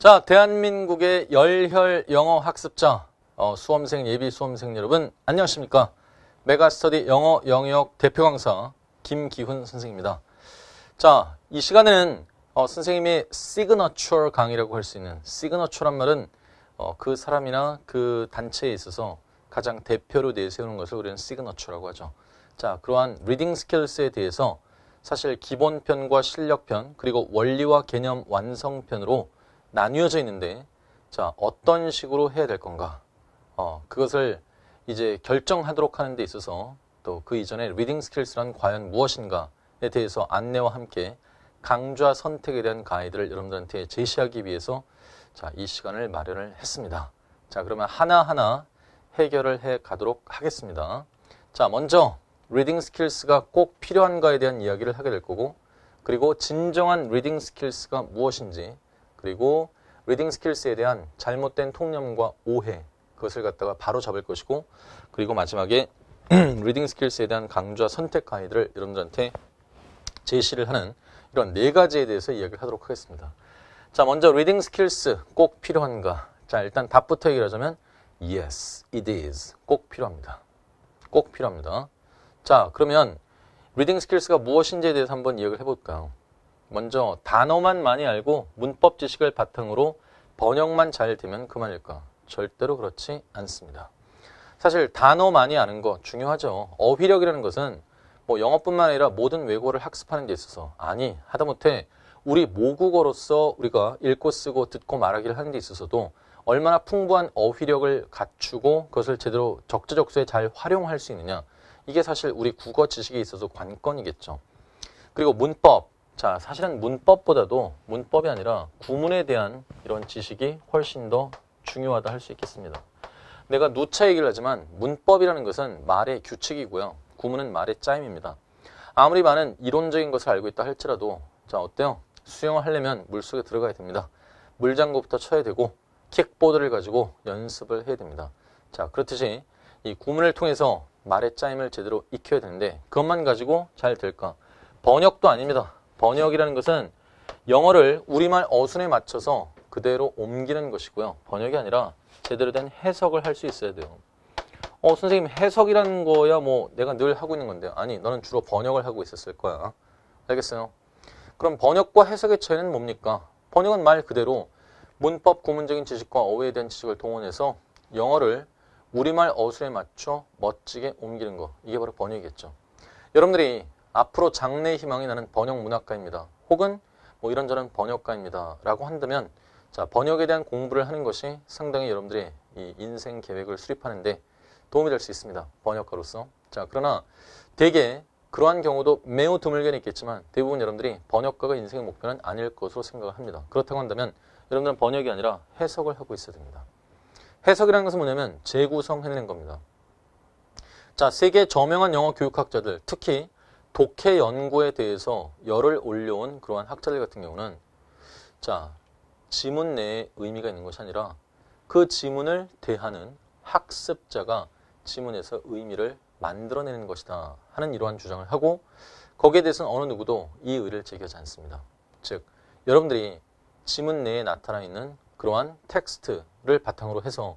자, 대한민국의 열혈 영어 학습자, 어, 수험생, 예비 수험생 여러분, 안녕하십니까. 메가스터디 영어 영역 대표 강사 김기훈 선생입니다. 자, 이 시간에는 어, 선생님의 시그너처 강의라고 할 수 있는 시그너처란 말은 어, 그 사람이나 그 단체에 있어서 가장 대표로 내세우는 것을 우리는 시그너처라고 하죠. 자, 그러한 리딩 스킬스에 대해서 사실 기본편과 실력편 그리고 원리와 개념 완성편으로 나뉘어져 있는데 자 어떤 식으로 해야 될 건가 어, 그것을 이제 결정하도록 하는 데 있어서 또 그 이전에 리딩 스킬스란 과연 무엇인가에 대해서 안내와 함께 강좌 선택에 대한 가이드를 여러분들한테 제시하기 위해서 자, 이 시간을 마련을 했습니다. 자, 그러면 하나하나 해결을 해 가도록 하겠습니다. 자, 먼저 리딩 스킬스가 꼭 필요한가에 대한 이야기를 하게 될 거고 그리고 진정한 리딩 스킬스가 무엇인지 그리고 리딩 스킬스에 대한 잘못된 통념과 오해 그것을 갖다가 바로 잡을 것이고 그리고 마지막에 리딩 스킬스에 대한 강좌 선택 가이드를 여러분들한테 제시를 하는 이런 네 가지에 대해서 이야기를 하도록 하겠습니다. 자, 먼저 리딩 스킬스 꼭 필요한가? 자, 일단 답부터 얘기하자면 를 yes, it is. 꼭 필요합니다. 꼭 필요합니다. 자, 그러면 리딩 스킬스가 무엇인지에 대해서 한번 이야기를 해볼까요? 먼저 단어만 많이 알고 문법 지식을 바탕으로 번역만 잘 되면 그만일까? 절대로 그렇지 않습니다. 사실 단어 많이 아는 거 중요하죠. 어휘력이라는 것은 뭐 영어뿐만 아니라 모든 외고를 학습하는 데 있어서 아니 하다못해 우리 모국어로서 우리가 읽고 쓰고 듣고 말하기를 하는 데 있어서도 얼마나 풍부한 어휘력을 갖추고 그것을 제대로 적재적소에 잘 활용할 수 있느냐 이게 사실 우리 국어 지식에 있어서 관건이겠죠. 그리고 문법 자, 사실은 문법보다도 문법이 아니라 구문에 대한 이런 지식이 훨씬 더 중요하다 할 수 있겠습니다. 내가 누차 얘기를 하지만 문법이라는 것은 말의 규칙이고요. 구문은 말의 짜임입니다. 아무리 많은 이론적인 것을 알고 있다 할지라도 자, 어때요? 수영을 하려면 물속에 들어가야 됩니다. 물장구부터 쳐야 되고 킥보드를 가지고 연습을 해야 됩니다. 자, 그렇듯이 이 구문을 통해서 말의 짜임을 제대로 익혀야 되는데 그것만 가지고 잘 될까? 번역도 아닙니다. 번역이라는 것은 영어를 우리말 어순에 맞춰서 그대로 옮기는 것이고요. 번역이 아니라 제대로 된 해석을 할 수 있어야 돼요. 어, 선생님 해석이라는 거야 뭐 내가 늘 하고 있는 건데요. 아니, 너는 주로 번역을 하고 있었을 거야. 알겠어요? 그럼 번역과 해석의 차이는 뭡니까? 번역은 말 그대로 문법 구문적인 지식과 어휘에 대한 지식을 동원해서 영어를 우리말 어순에 맞춰 멋지게 옮기는 거. 이게 바로 번역이겠죠. 여러분들이 앞으로 장래 희망이 나는 번역 문학가입니다. 혹은 뭐 이런저런 번역가입니다. 라고 한다면 자 번역에 대한 공부를 하는 것이 상당히 여러분들의 이 인생 계획을 수립하는데 도움이 될 수 있습니다. 번역가로서. 자 그러나 대개 그러한 경우도 매우 드물게는 있겠지만 대부분 여러분들이 번역가가 인생의 목표는 아닐 것으로 생각을 합니다. 그렇다고 한다면 여러분들은 번역이 아니라 해석을 하고 있어야 됩니다. 해석이라는 것은 뭐냐면 재구성해낸 겁니다. 자, 세계 저명한 영어 교육학자들, 특히 독해 연구에 대해서 열을 올려온 그러한 학자들 같은 경우는 자 지문 내에 의미가 있는 것이 아니라 그 지문을 대하는 학습자가 지문에서 의미를 만들어내는 것이다 하는 이러한 주장을 하고 거기에 대해서는 어느 누구도 이 의를 제기하지 않습니다. 즉 여러분들이 지문 내에 나타나 있는 그러한 텍스트를 바탕으로 해서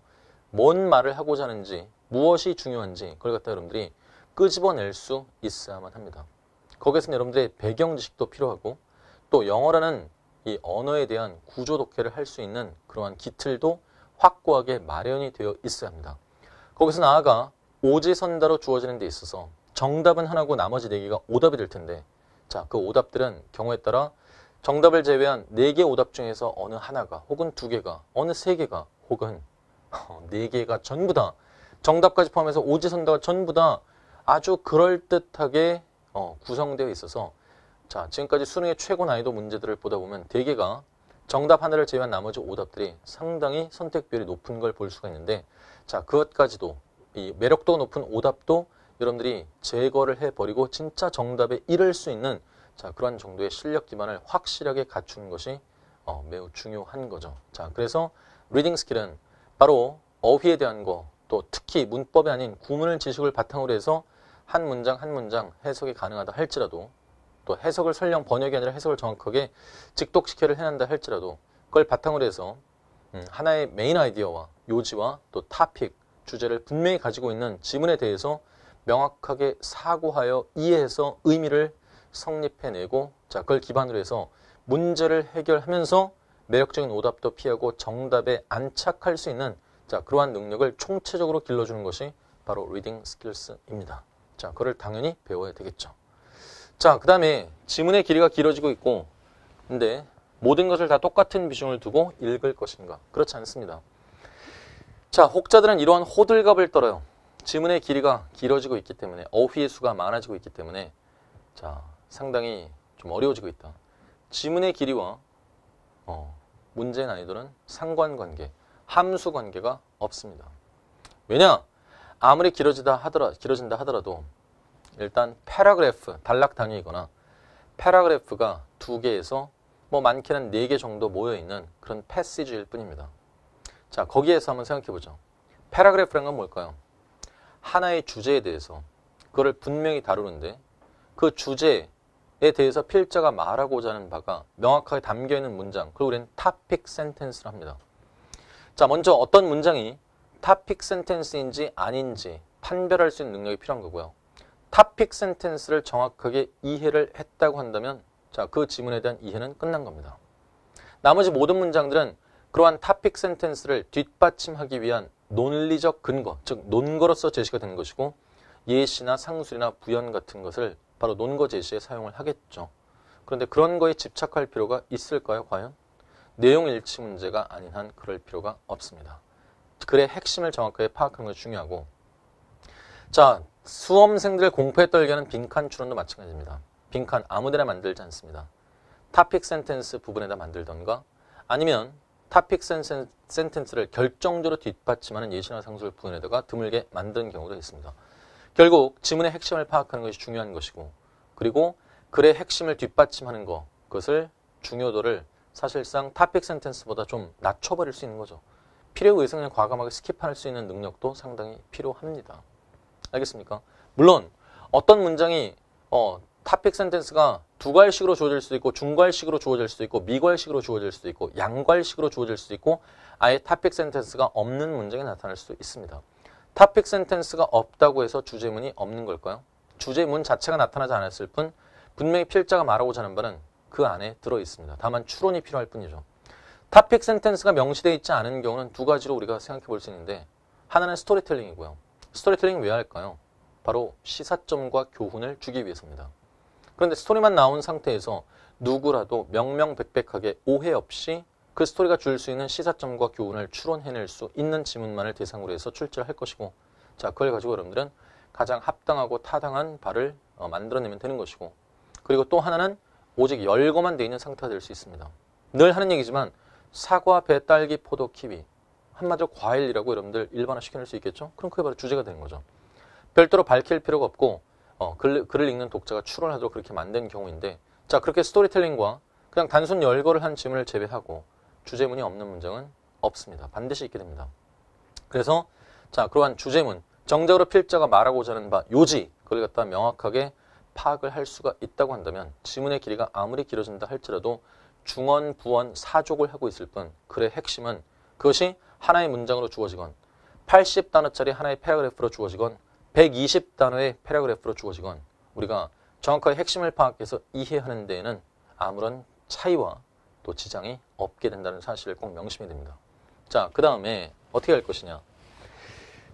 뭔 말을 하고자 하는지 무엇이 중요한지 그걸 갖다 여러분들이 끄집어낼 수 있어야만 합니다. 거기에서는 여러분들의 배경 지식도 필요하고 또 영어라는 이 언어에 대한 구조 독해를 할 수 있는 그러한 기틀도 확고하게 마련이 되어 있어야 합니다. 거기서 나아가 오지선다로 주어지는 데 있어서 정답은 하나고 나머지 네 개가 오답이 될 텐데 자, 그 오답들은 경우에 따라 정답을 제외한 네 개 오답 중에서 어느 하나가 혹은 두 개가 어느 세 개가 혹은 어, 네 개가 전부 다 정답까지 포함해서 오지선다가 전부 다 아주 그럴듯하게 어, 구성되어 있어서 자 지금까지 수능의 최고 난이도 문제들을 보다 보면 대개가 정답 하나를 제외한 나머지 오답들이 상당히 선택 비율이 높은 걸 볼 수가 있는데 자 그것까지도 이 매력도 높은 오답도 여러분들이 제거를 해버리고 진짜 정답에 이를 수 있는 자 그런 정도의 실력 기반을 확실하게 갖춘 것이 어, 매우 중요한 거죠. 자 그래서 리딩 스킬은 바로 어휘에 대한 거, 또 특히 문법이 아닌 구문을 지식을 바탕으로 해서 한 문장 한 문장 해석이 가능하다 할지라도 또 해석을 설령 번역이 아니라 해석을 정확하게 직독식해를 해낸다 할지라도 그걸 바탕으로 해서 음, 하나의 메인 아이디어와 요지와 또 타픽, 주제를 분명히 가지고 있는 지문에 대해서 명확하게 사고하여 이해해서 의미를 성립해내고 자 그걸 기반으로 해서 문제를 해결하면서 매력적인 오답도 피하고 정답에 안착할 수 있는 자, 그러한 능력을 총체적으로 길러주는 것이 바로 리딩 스킬스입니다. 자, 그걸 당연히 배워야 되겠죠. 자, 그 다음에 지문의 길이가 길어지고 있고, 근데 모든 것을 다 똑같은 비중을 두고 읽을 것인가? 그렇지 않습니다. 자, 혹자들은 이러한 호들갑을 떨어요. 지문의 길이가 길어지고 있기 때문에, 어휘의 수가 많아지고 있기 때문에, 자, 상당히 좀 어려워지고 있다. 지문의 길이와 어, 문제의 난이도는 상관관계, 함수 관계가 없습니다. 왜냐? 아무리 길어지다 하더라, 길어진다 하더라도 일단 패러그래프, 단락 단위이거나 패러그래프가 두 개에서 뭐 많게는 네 개 정도 모여있는 그런 패시지일 뿐입니다. 자, 거기에서 한번 생각해보죠. 패러그래프란 건 뭘까요? 하나의 주제에 대해서 그거를 분명히 다루는데 그 주제에 대해서 필자가 말하고자 하는 바가 명확하게 담겨있는 문장 그리고 우리는 topic sentence를 합니다. 자, 먼저 어떤 문장이 topic sentence인지 아닌지 판별할 수 있는 능력이 필요한 거고요. topic sentence를 정확하게 이해를 했다고 한다면 자, 그 지문에 대한 이해는 끝난 겁니다. 나머지 모든 문장들은 그러한 topic sentence를 뒷받침하기 위한 논리적 근거, 즉 논거로서 제시가 되는 것이고 예시나 상술이나 부연 같은 것을 바로 논거 제시에 사용을 하겠죠. 그런데 그런 거에 집착할 필요가 있을까요, 과연? 내용 일치 문제가 아닌 한 그럴 필요가 없습니다. 글의 핵심을 정확하게 파악하는 것이 중요하고 자 수험생들 의 공포에 떨게 하는 빈칸 추론도 마찬가지입니다. 빈칸 아무데나 만들지 않습니다. 타픽 센텐스 부분에다 만들던가 아니면 타픽 센텐스를 결정적으로 뒷받침하는 예시나 상술 부분에다가 드물게 만든 경우도 있습니다. 결국 지문의 핵심을 파악하는 것이 중요한 것이고 그리고 글의 핵심을 뒷받침하는 것 그것을 중요도를 사실상 탑픽 센텐스보다 좀 낮춰버릴 수 있는 거죠. 필요에 의해서 과감하게 스킵할 수 있는 능력도 상당히 필요합니다. 알겠습니까? 물론 어떤 문장이 어, 탑픽 센텐스가 두괄식으로 주어질 수도 있고 중괄식으로 주어질 수도 있고 미괄식으로 주어질 수도 있고 양괄식으로 주어질 수도 있고 아예 탑픽 센텐스가 없는 문장이 나타날 수도 있습니다. 탑픽 센텐스가 없다고 해서 주제문이 없는 걸까요? 주제문 자체가 나타나지 않았을 뿐 분명히 필자가 말하고자 하는 바는 그 안에 들어 있습니다. 다만 추론이 필요할 뿐이죠. 탑픽 센텐스가 명시되어 있지 않은 경우는 두 가지로 우리가 생각해 볼 수 있는데 하나는 스토리텔링이고요. 스토리텔링 왜 할까요? 바로 시사점과 교훈을 주기 위해서입니다. 그런데 스토리만 나온 상태에서 누구라도 명명백백하게 오해 없이 그 스토리가 줄 수 있는 시사점과 교훈을 추론해낼 수 있는 지문만을 대상으로 해서 출제를 할 것이고 자 그걸 가지고 여러분들은 가장 합당하고 타당한 발을 어, 만들어내면 되는 것이고 그리고 또 하나는 오직 열거만 되어 있는 상태가 될 수 있습니다. 늘 하는 얘기지만 사과, 배, 딸기, 포도, 키위 한마디로 과일이라고 여러분들 일반화시켜낼 수 있겠죠? 그럼 그게 바로 주제가 되는 거죠. 별도로 밝힐 필요가 없고 어, 글, 글을 읽는 독자가 추론하도록 그렇게 만든 경우인데 자 그렇게 스토리텔링과 그냥 단순 열거를 한 지문을 제외하고 주제문이 없는 문장은 없습니다. 반드시 있게 됩니다. 그래서 자 그러한 주제문 정적으로 필자가 말하고자 하는 바 요지 그걸 갖다 명확하게 파악을 할 수가 있다고 한다면 지문의 길이가 아무리 길어진다 할지라도 중원, 부원, 사족을 하고 있을 뿐 글의 핵심은 그것이 하나의 문장으로 주어지건 80단어짜리 하나의 패러그래프로 주어지건 120단어의 패러그래프로 주어지건 우리가 정확하게 핵심을 파악해서 이해하는 데에는 아무런 차이와 또 지장이 없게 된다는 사실을 꼭 명심해야 됩니다. 자, 그 다음에 어떻게 할 것이냐.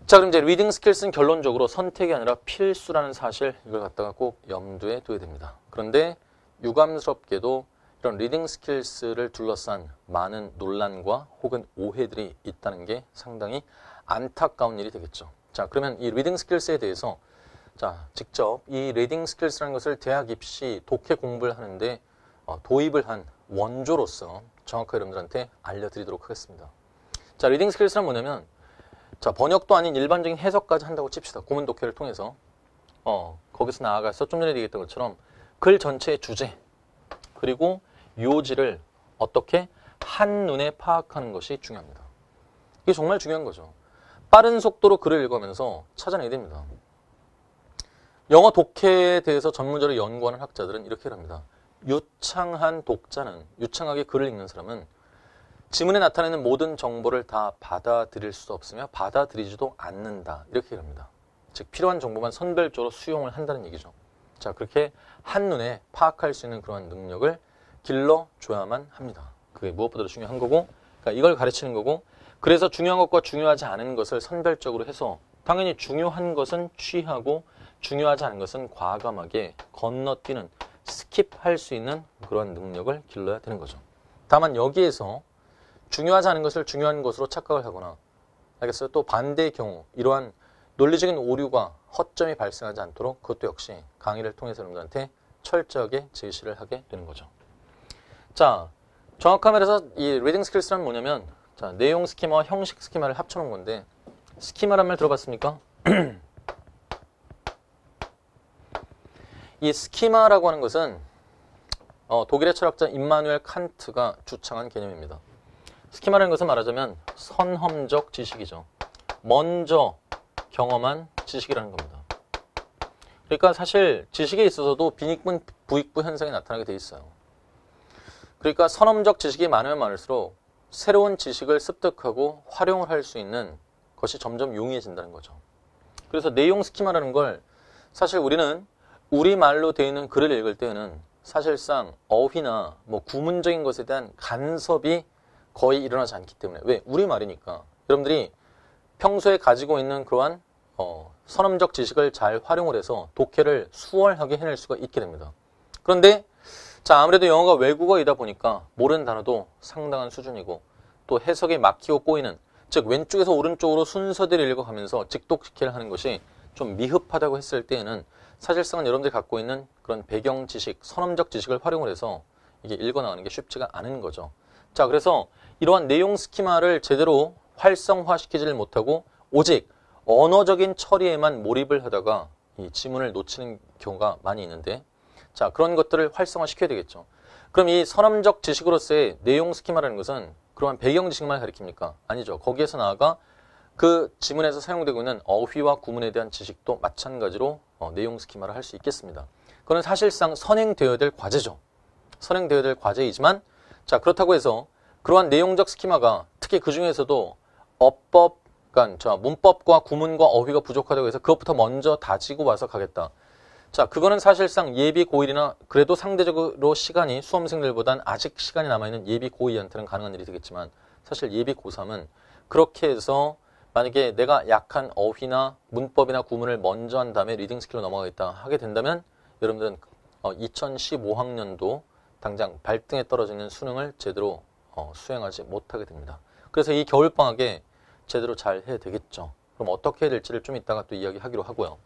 자 그럼 이제 리딩 스킬스는 결론적으로 선택이 아니라 필수라는 사실 이걸 갖다가 꼭 염두에 둬야 됩니다. 그런데 유감스럽게도 이런 리딩 스킬스를 둘러싼 많은 논란과 혹은 오해들이 있다는 게 상당히 안타까운 일이 되겠죠. 자 그러면 이 리딩 스킬스에 대해서 자 직접 이 리딩 스킬스라는 것을 대학 입시 독해 공부를 하는데 어, 도입을 한 원조로서 정확하게 여러분들한테 알려드리도록 하겠습니다. 자 리딩 스킬스란 뭐냐면 자 번역도 아닌 일반적인 해석까지 한다고 칩시다. 고문 독해를 통해서 어 거기서 나아가서 좀 전에 얘기했던 것처럼 글 전체의 주제 그리고 요지를 어떻게 한눈에 파악하는 것이 중요합니다. 이게 정말 중요한 거죠. 빠른 속도로 글을 읽으면서 찾아내야 됩니다. 영어 독해에 대해서 전문적으로 연구하는 학자들은 이렇게 합니다. 유창한 독자는, 유창하게 글을 읽는 사람은 지문에 나타내는 모든 정보를 다 받아들일 수 없으며 받아들이지도 않는다. 이렇게 이릅니다. 즉 필요한 정보만 선별적으로 수용을 한다는 얘기죠. 자 그렇게 한눈에 파악할 수 있는 그러한 능력을 길러줘야만 합니다. 그게 무엇보다 도 중요한 거고 그러니까 이걸 가르치는 거고 그래서 중요한 것과 중요하지 않은 것을 선별적으로 해서 당연히 중요한 것은 취하고 중요하지 않은 것은 과감하게 건너뛰는 스킵할 수 있는 그러한 능력을 길러야 되는 거죠. 다만 여기에서 중요하지 않은 것을 중요한 것으로 착각을 하거나 알겠어요? 또 반대의 경우 이러한 논리적인 오류가 허점이 발생하지 않도록 그것도 역시 강의를 통해서 여러분들한테 철저하게 제시를 하게 되는 거죠. 자, 정확함에서 한이 리딩 스킬스란 뭐냐면 자, 내용 스키마와 형식 스키마를 합쳐놓은 건데 스키마란 말 들어봤습니까? 이 스키마라고 하는 것은 어, 독일의 철학자 임마누엘 칸트가 주창한 개념입니다. 스키마라는 것은 말하자면 선험적 지식이죠. 먼저 경험한 지식이라는 겁니다. 그러니까 사실 지식에 있어서도 빈익분 부익부 현상이 나타나게 돼 있어요. 그러니까 선험적 지식이 많으면 많을수록 새로운 지식을 습득하고 활용을 할 수 있는 것이 점점 용이해진다는 거죠. 그래서 내용 스키마라는 걸 사실 우리는 우리말로 되어 있는 글을 읽을 때는 사실상 어휘나 뭐 구문적인 것에 대한 간섭이 거의 일어나지 않기 때문에 왜 우리말이니까 여러분들이 평소에 가지고 있는 그러한 어, 선험적 지식을 잘 활용을 해서 독해를 수월하게 해낼 수가 있게 됩니다. 그런데 자 아무래도 영어가 외국어이다 보니까 모르는 단어도 상당한 수준이고 또 해석에 막히고 꼬이는 즉 왼쪽에서 오른쪽으로 순서대로 읽어가면서 직독직해를 하는 것이 좀 미흡하다고 했을 때에는 사실상은 여러분들이 갖고 있는 그런 배경 지식, 선험적 지식을 활용을 해서 이게 읽어나가는 게 쉽지가 않은 거죠. 자, 그래서 이러한 내용 스키마를 제대로 활성화시키지를 못하고 오직 언어적인 처리에만 몰입을 하다가 이 지문을 놓치는 경우가 많이 있는데 자 그런 것들을 활성화시켜야 되겠죠. 그럼 이선남적 지식으로서의 내용 스키마라는 것은 그러한 배경 지식만 가리킵니까? 아니죠. 거기에서 나아가 그 지문에서 사용되고 있는 어휘와 구문에 대한 지식도 마찬가지로 어, 내용 스키마를 할 수 있겠습니다. 그건 사실상 선행되어야 될 과제죠. 선행되어야 될 과제이지만 자 그렇다고 해서 그러한 내용적 스키마가 특히 그 중에서도 어법, 그러니까 문법과 구문과 어휘가 부족하다고 해서 그것부터 먼저 다지고 와서 가겠다. 자, 그거는 사실상 예비 고1이나 그래도 상대적으로 시간이 수험생들보단 아직 시간이 남아있는 예비 고2한테는 가능한 일이 되겠지만 사실 예비 고3은 그렇게 해서 만약에 내가 약한 어휘나 문법이나 구문을 먼저 한 다음에 리딩 스킬로 넘어가겠다 하게 된다면 여러분들은 2015학년도 어, 당장 발등에 떨어지는 수능을 제대로 어, 수행하지 못하게 됩니다. 그래서 이 겨울방학에 제대로 잘 해야 되겠죠. 그럼 어떻게 해야 될지를 좀 이따가 또 이야기하기로 하고요.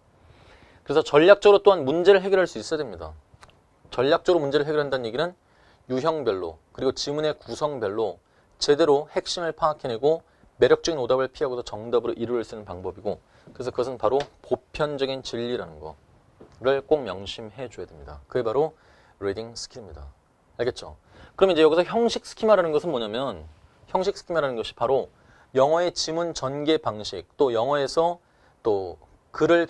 그래서 전략적으로 또한 문제를 해결할 수 있어야 됩니다. 전략적으로 문제를 해결한다는 얘기는 유형별로 그리고 지문의 구성별로 제대로 핵심을 파악해내고 매력적인 오답을 피하고서 정답으로 이루를 쓰는 방법이고 그래서 그것은 바로 보편적인 진리라는 거를 꼭 명심해 줘야 됩니다. 그게 바로 리딩 스킬입니다. 알겠죠? 그럼 이제 여기서 형식 스키마라는 것은 뭐냐면 형식 스키마라는 것이 바로 영어의 지문 전개 방식 또 영어에서 또 글을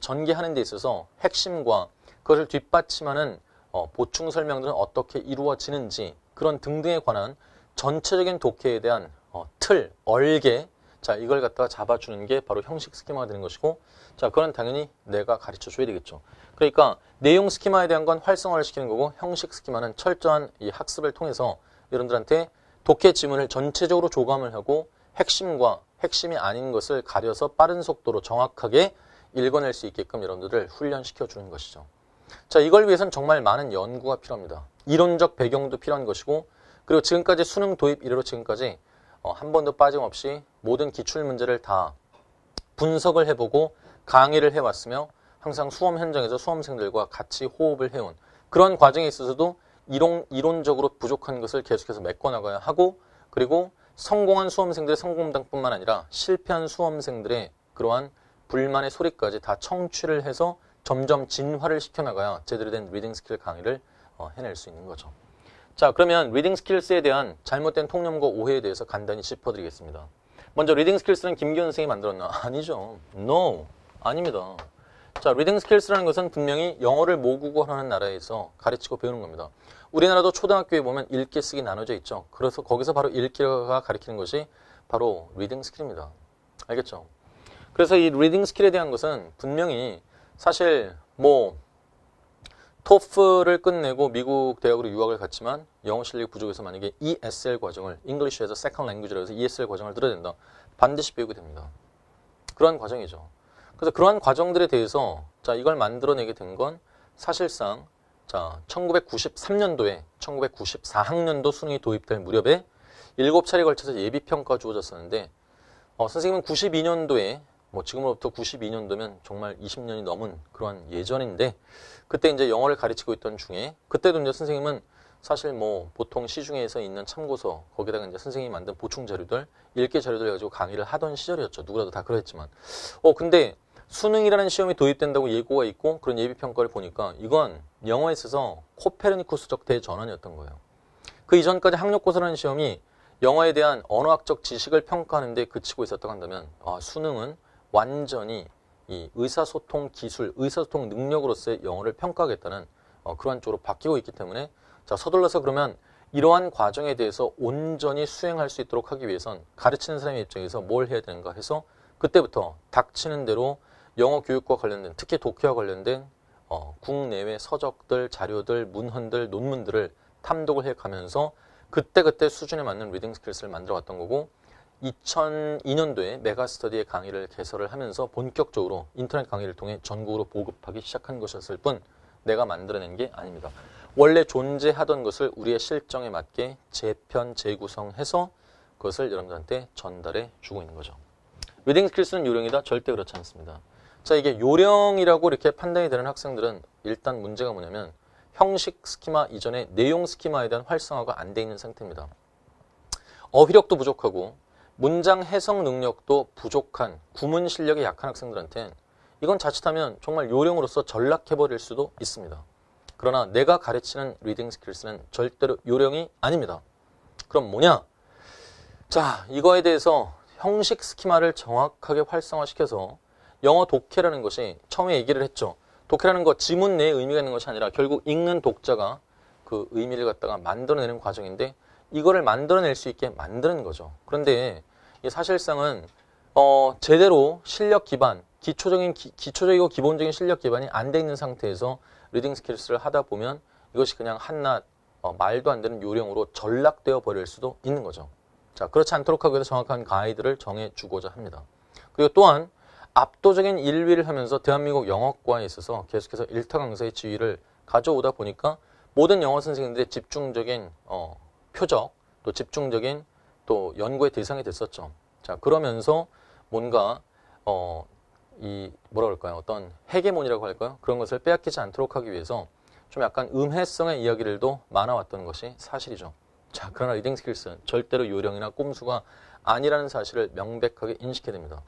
전개하는 데 있어서 핵심과 그것을 뒷받침하는 어, 보충 설명들은 어떻게 이루어지는지 그런 등등에 관한 전체적인 독해에 대한 어, 틀, 얼개 자, 이걸 갖다가 잡아주는 게 바로 형식 스키마가 되는 것이고, 자, 그건 당연히 내가 가르쳐 줘야 되겠죠. 그러니까 내용 스키마에 대한 건 활성화를 시키는 거고, 형식 스키마는 철저한 이 학습을 통해서 여러분들한테 독해 지문을 전체적으로 조감을 하고 핵심과 핵심이 아닌 것을 가려서 빠른 속도로 정확하게 읽어낼 수 있게끔 여러분들을 훈련시켜 주는 것이죠. 자, 이걸 위해서는 정말 많은 연구가 필요합니다. 이론적 배경도 필요한 것이고, 그리고 지금까지 수능 도입 이래로 지금까지 어, 한 번도 빠짐없이 모든 기출 문제를 다 분석을 해보고 강의를 해왔으며 항상 수험 현장에서 수험생들과 같이 호흡을 해온 그런 과정에 있어서도 이론, 이론적으로 부족한 것을 계속해서 메꿔나가야 하고 그리고 성공한 수험생들의 성공담뿐만 아니라 실패한 수험생들의 그러한 불만의 소리까지 다 청취를 해서 점점 진화를 시켜나가야 제대로 된 리딩 스킬 강의를 어, 해낼 수 있는 거죠. 자 그러면 리딩 스킬스에 대한 잘못된 통념과 오해에 대해서 간단히 짚어드리겠습니다. 먼저 리딩 스킬스는 김기현 선생이 만들었나? 아니죠. No. 아닙니다. 자, 리딩 스킬스라는 것은 분명히 영어를 모국어 하는 나라에서 가르치고 배우는 겁니다. 우리나라도 초등학교에 보면 읽기 쓰기 나눠져 있죠. 그래서 거기서 바로 읽기가 가르치는 것이 바로 리딩 스킬입니다. 알겠죠? 그래서 이 리딩 스킬에 대한 것은 분명히 사실 뭐 토플을 끝내고 미국 대학으로 유학을 갔지만 영어 실력이 부족해서 만약에 ESL 과정을 English에서 Second Language라고 해서 ESL 과정을 들어야 된다. 반드시 배우게 됩니다. 그러한 과정이죠. 그래서 그러한 과정들에 대해서 자 이걸 만들어내게 된 건 사실상 자 1993년도에 1994학년도 수능이 도입될 무렵에 7차례 걸쳐서 예비평가 주어졌었는데 어, 선생님은 92년도에 뭐 지금으로부터 92년도면 정말 20년이 넘은 그러한 예전인데 그때 이제 영어를 가르치고 있던 중에 그때도 이제 선생님은 사실 뭐 보통 시중에서 있는 참고서 거기다가 이제 선생님이 만든 보충 자료들 읽기 자료들 가지고 강의를 하던 시절이었죠. 누구라도 다 그랬지만 어 근데 수능이라는 시험이 도입된다고 예고가 있고 그런 예비 평가를 보니까 이건 영어에 있어서 코페르니쿠스적 대전환이었던 거예요. 그 이전까지 학력고사라는 시험이 영어에 대한 언어학적 지식을 평가하는데 그치고 있었다고 한다면 아, 수능은 완전히 이 의사소통 기술, 의사소통 능력으로서의 영어를 평가하겠다는 어, 그러한 쪽으로 바뀌고 있기 때문에 자 서둘러서 그러면 이러한 과정에 대해서 온전히 수행할 수 있도록 하기 위해선 가르치는 사람의 입장에서 뭘 해야 되는가 해서 그때부터 닥치는 대로 영어 교육과 관련된 특히 독해와 관련된 어, 국내외 서적들, 자료들, 문헌들, 논문들을 탐독을 해가면서 그때그때 수준에 맞는 리딩 스킬스를 만들어갔던 거고 2002년도에 메가스터디의 강의를 개설을 하면서 본격적으로 인터넷 강의를 통해 전국으로 보급하기 시작한 것이었을 뿐 내가 만들어낸 게 아닙니다. 원래 존재하던 것을 우리의 실정에 맞게 재편, 재구성해서 그것을 여러분들한테 전달해 주고 있는 거죠. 웨딩 스킬스는 요령이다? 절대 그렇지 않습니다. 자, 이게 요령이라고 이렇게 판단이 되는 학생들은 일단 문제가 뭐냐면 형식 스키마 이전에 내용 스키마에 대한 활성화가 안 돼 있는 상태입니다. 어휘력도 부족하고 문장 해석 능력도 부족한 구문 실력이 약한 학생들한테는 이건 자칫하면 정말 요령으로서 전락해버릴 수도 있습니다. 그러나 내가 가르치는 리딩 스킬스는 절대로 요령이 아닙니다. 그럼 뭐냐? 자, 이거에 대해서 형식 스키마를 정확하게 활성화시켜서 영어 독해라는 것이 처음에 얘기를 했죠. 독해라는 거 지문 내에 의미가 있는 것이 아니라 결국 읽는 독자가 그 의미를 갖다가 만들어내는 과정인데 이거를 만들어낼 수 있게 만드는 거죠. 그런데 사실상은 어, 제대로 실력 기반, 기초적인 기, 초적이고 기본적인 실력 기반이 안 돼 있는 상태에서 리딩 스킬스를 하다 보면 이것이 그냥 한낱 어, 말도 안 되는 요령으로 전락되어 버릴 수도 있는 거죠. 자, 그렇지 않도록 하기 위해서 정확한 가이드를 정해주고자 합니다. 그리고 또한 압도적인 1위를 하면서 대한민국 영어과에 있어서 계속해서 일타 강사의 지위를 가져오다 보니까 모든 영어 선생님들의 집중적인 어, 표적, 또 집중적인 또 연구의 대상이 됐었죠. 자, 그러면서 뭔가 어, 이 뭐라 그럴까요? 어떤 헤계문이라고 할까요? 그런 것을 빼앗기지 않도록 하기 위해서 좀 약간 음해성의 이야기들도 많아왔던 것이 사실이죠. 자, 그러나 리딩스킬스는 절대로 요령이나 꼼수가 아니라는 사실을 명백하게 인식해야 됩니다.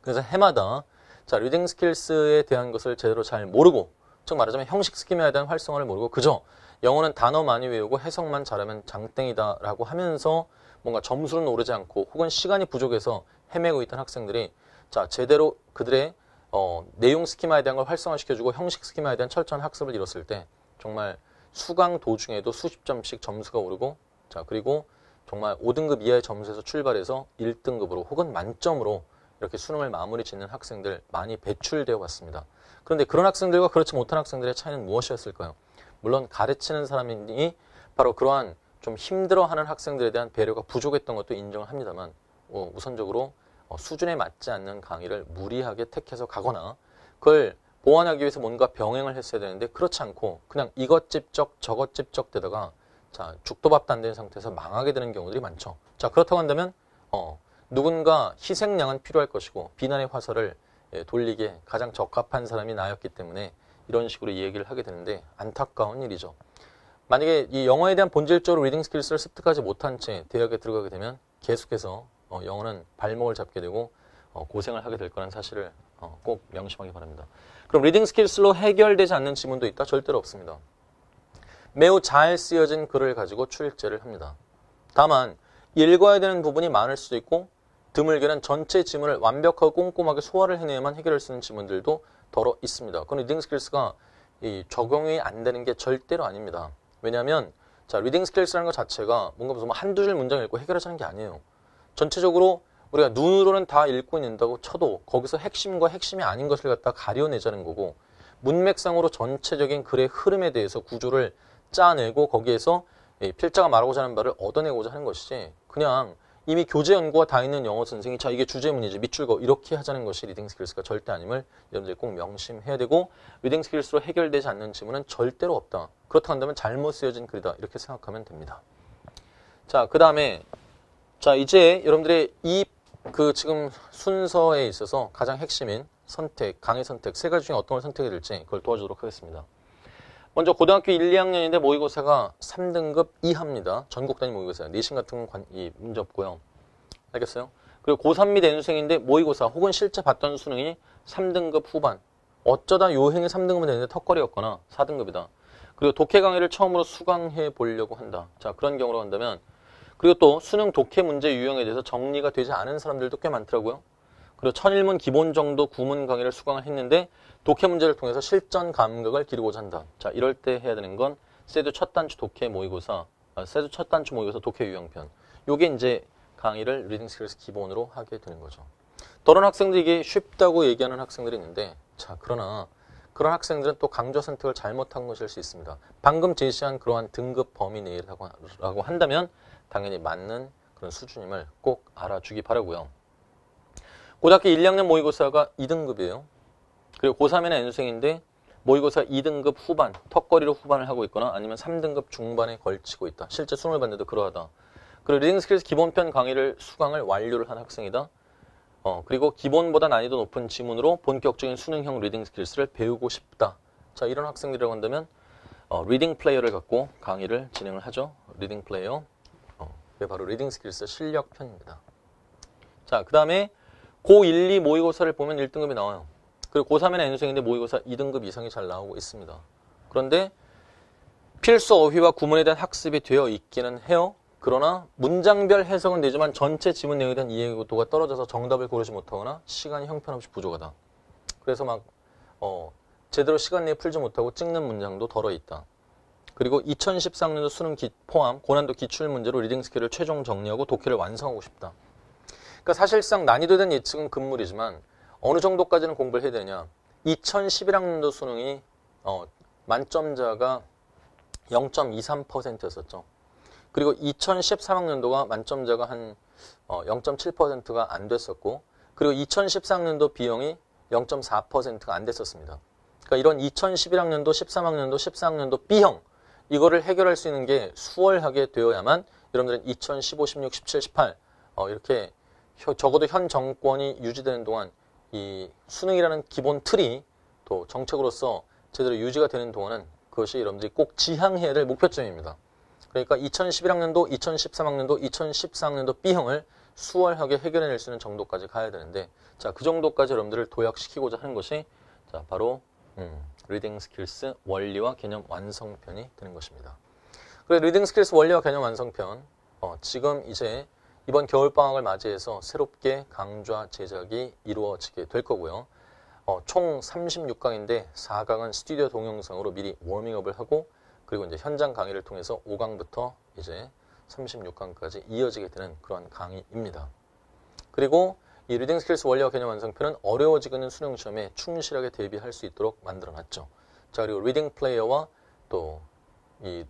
그래서 해마다 자, 리딩 스킬스에 대한 것을 제대로 잘 모르고 즉 말하자면 형식 스킴에 대한 활성화를 모르고 그저 영어는 단어 많이 외우고 해석만 잘하면 장땡이다라고 하면서 뭔가 점수는 오르지 않고 혹은 시간이 부족해서 헤매고 있던 학생들이 자 제대로 그들의 어, 내용 스키마에 대한 걸 활성화시켜주고 형식 스키마에 대한 철저한 학습을 이뤘을 때 정말 수강 도중에도 수십 점씩 점수가 오르고 자 그리고 정말 5등급 이하의 점수에서 출발해서 1등급으로 혹은 만점으로 이렇게 수능을 마무리 짓는 학생들 많이 배출되어 왔습니다. 그런데 그런 학생들과 그렇지 못한 학생들의 차이는 무엇이었을까요? 물론 가르치는 사람이 바로 그러한 좀 힘들어하는 학생들에 대한 배려가 부족했던 것도 인정을 합니다만 어, 우선적으로 어, 수준에 맞지 않는 강의를 무리하게 택해서 가거나 그걸 보완하기 위해서 뭔가 병행을 했어야 되는데 그렇지 않고 그냥 이것 집적 저것 집적 되다가 자 죽도밥도 안 되는 상태에서 망하게 되는 경우들이 많죠. 자 그렇다고 한다면 어, 누군가 희생양은 필요할 것이고 비난의 화살을 예, 돌리게 가장 적합한 사람이 나였기 때문에 이런 식으로 이야기를 하게 되는데 안타까운 일이죠. 만약에 이 영어에 대한 본질적으로 리딩 스킬스를 습득하지 못한 채 대학에 들어가게 되면 계속해서 어, 영어는 발목을 잡게 되고 어, 고생을 하게 될 거라는 사실을 어, 꼭 명심하기 바랍니다. 그럼 리딩 스킬스로 해결되지 않는 지문도 있다? 절대로 없습니다. 매우 잘 쓰여진 글을 가지고 출제를 합니다. 다만 읽어야 되는 부분이 많을 수도 있고 드물게는 전체 지문을 완벽하고 꼼꼼하게 소화를 해내야만 해결할 수 있는 지문들도 더러 있습니다. 그 리딩 스킬스가 이 적용이 안 되는 게 절대로 아닙니다. 왜냐하면 자 리딩 스킬스라는 것 자체가 뭔가 무슨 뭐 한두 줄 문장 읽고 해결하자는 게 아니에요. 전체적으로 우리가 눈으로는 다 읽고 있는다고 쳐도 거기서 핵심과 핵심이 아닌 것을 갖다 가려내자는 거고 문맥상으로 전체적인 글의 흐름에 대해서 구조를 짜내고 거기에서 필자가 말하고자 하는 말을 얻어내고자 하는 것이지 그냥 이미 교재 연구가다 있는 영어 선생이 자 이게 주제문이지 밑줄거 이렇게 하자는 것이 리딩 스킬스가 절대 아님을 여러분들이 꼭 명심해야 되고 리딩 스킬스로 해결되지 않는 지문은 절대로 없다. 그렇다면 잘못 쓰여진 글이다 이렇게 생각하면 됩니다. 자 그 다음에 자 이제 여러분들의 이 그 지금 순서에 있어서 가장 핵심인 선택, 강의 선택 세 가지 중에 어떤 걸 선택해야 될지 그걸 도와주도록 하겠습니다. 먼저 고등학교 1, 2학년인데 모의고사가 3등급 이하입니다. 전국 단위 모의고사예요. 내신 같은 건 관, 이, 문제 없고요. 알겠어요? 그리고 고3 및 N수생인데 모의고사 혹은 실제 봤던 수능이 3등급 후반. 어쩌다 요행이 3등급이 되는데 턱걸이였거나 4등급이다. 그리고 독해 강의를 처음으로 수강해 보려고 한다. 자 그런 경우로 한다면 그리고 또 수능 독해 문제 유형에 대해서 정리가 되지 않은 사람들도 꽤 많더라고요. 그리고 천일문 기본 정도 구문 강의를 수강을 했는데 독해 문제를 통해서 실전 감각을 기르고자 한다. 자, 이럴 때 해야 되는 건 세두 첫 단추 독해 모의고사, 아, 세두 첫 단추 모의고사 독해 유형편. 요게 이제 강의를 리딩 스킬스 기본으로 하게 되는 거죠. 더러운 학생들에게 쉽다고 얘기하는 학생들이 있는데 자, 그러나 그런 학생들은 또강좌 선택을 잘못한 것일 수 있습니다. 방금 제시한 그러한 등급 범위 내라고 한다면 당연히 맞는 그런 수준임을 꼭 알아주기 바라고요. 고등학교 1, 학년 모의고사가 2등급이에요. 그리고 고3에는 연수생인데 모의고사 2등급 후반, 턱걸이로 후반을 하고 있거나 아니면 3등급 중반에 걸치고 있다. 실제 수능을 봤는데도 그러하다. 그리고 리딩 스킬스 기본편 강의를 수강을 완료를 한 학생이다. 어, 그리고 기본보다 난이도 높은 지문으로 본격적인 수능형 리딩 스킬스를 배우고 싶다. 자, 이런 학생들이라고 한다면 어, 리딩 플레이어를 갖고 강의를 진행을 하죠. 리딩 플레이어. 어, 그게 바로 리딩 스킬스 실력편입니다. 자, 그 다음에 고1, 2 모의고사를 보면 1등급이 나와요. 그리고 고3에는 N수행인데 모의고사 2등급 이상이 잘 나오고 있습니다. 그런데 필수 어휘와 구문에 대한 학습이 되어 있기는 해요. 그러나 문장별 해석은 되지만 전체 지문 내용에 대한 이해도가 떨어져서 정답을 고르지 못하거나 시간이 형편없이 부족하다. 그래서 막 어, 제대로 시간 내에 풀지 못하고 찍는 문장도 덜어 있다. 그리고 2013년도 수능 기, 포함 고난도 기출 문제로 리딩 스킬을 최종 정리하고 독해를 완성하고 싶다. 그러니까 사실상 난이도된 예측은 금물이지만 어느 정도까지는 공부를 해야 되냐. 2011학년도 수능이 어, 만점자가 0.23%였었죠. 그리고 2013학년도가 만점자가 한 어, 0.7%가 안 됐었고 그리고 2014학년도 비용이 0.4%가 안 됐었습니다. 그러니까 이런 2011학년도, 13학년도, 14학년도 B형 이거를 해결할 수 있는 게 수월하게 되어야만 여러분들은 2015, 16, 17, 18 어, 이렇게 적어도 현 정권이 유지되는 동안 이 수능이라는 기본 틀이 또 정책으로서 제대로 유지가 되는 동안은 그것이 여러분들이 꼭 지향해야 될 목표점입니다. 그러니까 2011학년도, 2013학년도, 2014학년도 B형을 수월하게 해결해낼 수 있는 정도까지 가야 되는데 자그 정도까지 여러분들을 도약시키고자 하는 것이 자 바로 음, 리딩 스킬스 원리와 개념 완성편이 되는 것입니다. 그래 리딩 스킬스 원리와 개념 완성편 어, 지금 이제 이번 겨울방학을 맞이해서 새롭게 강좌 제작이 이루어지게 될 거고요. 어, 총 36강인데 4강은 스튜디오 동영상으로 미리 워밍업을 하고 그리고 이제 현장 강의를 통해서 5강부터 이제 36강까지 이어지게 되는 그런 강의입니다. 그리고 이 리딩 스킬스 원리와 개념 완성표는 어려워지는 수능 시험에 충실하게 대비할 수 있도록 만들어놨죠. 자 그리고 리딩 플레이어와 또 이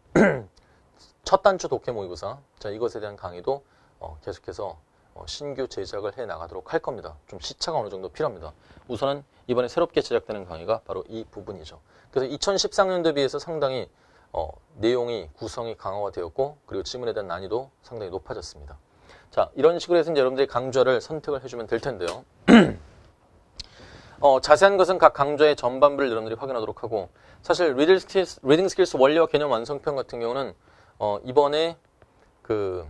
첫 단추 독해 모의고사 자 이것에 대한 강의도 어, 계속해서 어, 신규 제작을 해 나가도록 할 겁니다. 좀 시차가 어느 정도 필요합니다. 우선은 이번에 새롭게 제작되는 강의가 바로 이 부분이죠. 그래서 2013년도에 비해서 상당히 어, 내용이 구성이 강화가 되었고 그리고 질문에 대한 난이도 상당히 높아졌습니다. 자 이런 식으로 해서 여러분들이 강좌를 선택을 해주면 될 텐데요. 어, 자세한 것은 각 강좌의 전반부를 여러분들이 확인하도록 하고 사실 리딩 스킬스, 리딩 스킬스 원리와 개념 완성편 같은 경우는 어, 이번에 그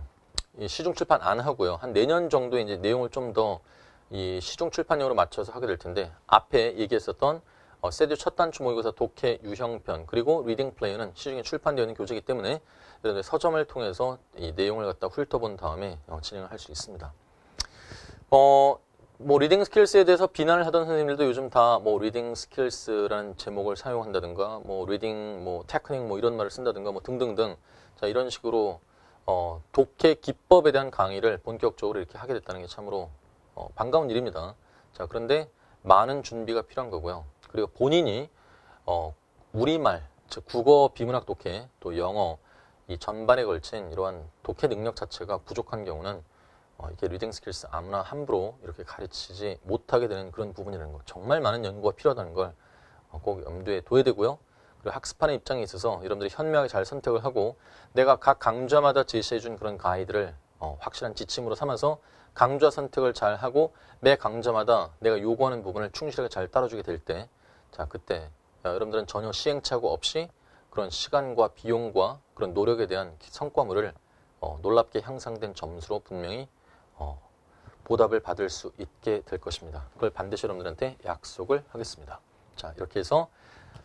시중 출판 안 하고요. 한 내년 정도에 이제 내용을 좀 더 이 시중 출판용으로 맞춰서 하게 될 텐데 앞에 얘기했었던 어, 세듀 첫 단추 모의고사 독해 유형편 그리고 리딩 플레이는 어 시중에 출판되는 교재이기 때문에 여러분들 서점을 통해서 이 내용을 갖다 훑어본 다음에 어, 진행을 할 수 있습니다. 어, 뭐 리딩 스킬스에 대해서 비난을 하던 선생님들도 요즘 다 뭐 리딩 스킬스라는 제목을 사용한다든가 뭐 리딩 뭐 테크닉 뭐 이런 말을 쓴다든가 뭐 등등등 자 이런 식으로 어, 독해 기법에 대한 강의를 본격적으로 이렇게 하게 됐다는 게 참으로 어, 반가운 일입니다. 자, 그런데 많은 준비가 필요한 거고요. 그리고 본인이 어, 우리말, 즉 국어 비문학 독해, 또 영어 이 전반에 걸친 이러한 독해 능력 자체가 부족한 경우는 어, 이게 리딩 스킬스 아무나 함부로 이렇게 가르치지 못하게 되는 그런 부분이라는 거. 정말 많은 연구가 필요하다는 걸꼭 어, 염두에 둬야 되고요. 그리고 학습하는 입장에 있어서 여러분들이 현명하게 잘 선택을 하고 내가 각 강좌마다 제시해준 그런 가이드를 어, 확실한 지침으로 삼아서 강좌 선택을 잘 하고 매 강좌마다 내가 요구하는 부분을 충실하게 잘 따라주게 될 때자 그때 어, 여러분들은 전혀 시행착오 없이 그런 시간과 비용과 그런 노력에 대한 성과물을 어, 놀랍게 향상된 점수로 분명히 어, 보답을 받을 수 있게 될 것입니다. 그걸 반드시 여러분들한테 약속을 하겠습니다. 자 이렇게 해서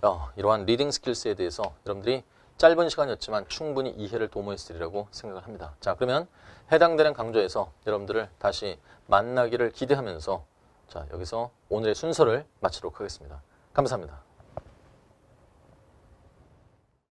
어, 이러한 리딩 스킬스에 대해서 여러분들이 짧은 시간이었지만 충분히 이해를 도모했으리라고 생각을 합니다. 자 그러면 해당되는 강좌에서 여러분들을 다시 만나기를 기대하면서 자 여기서 오늘의 순서를 마치도록 하겠습니다. 감사합니다.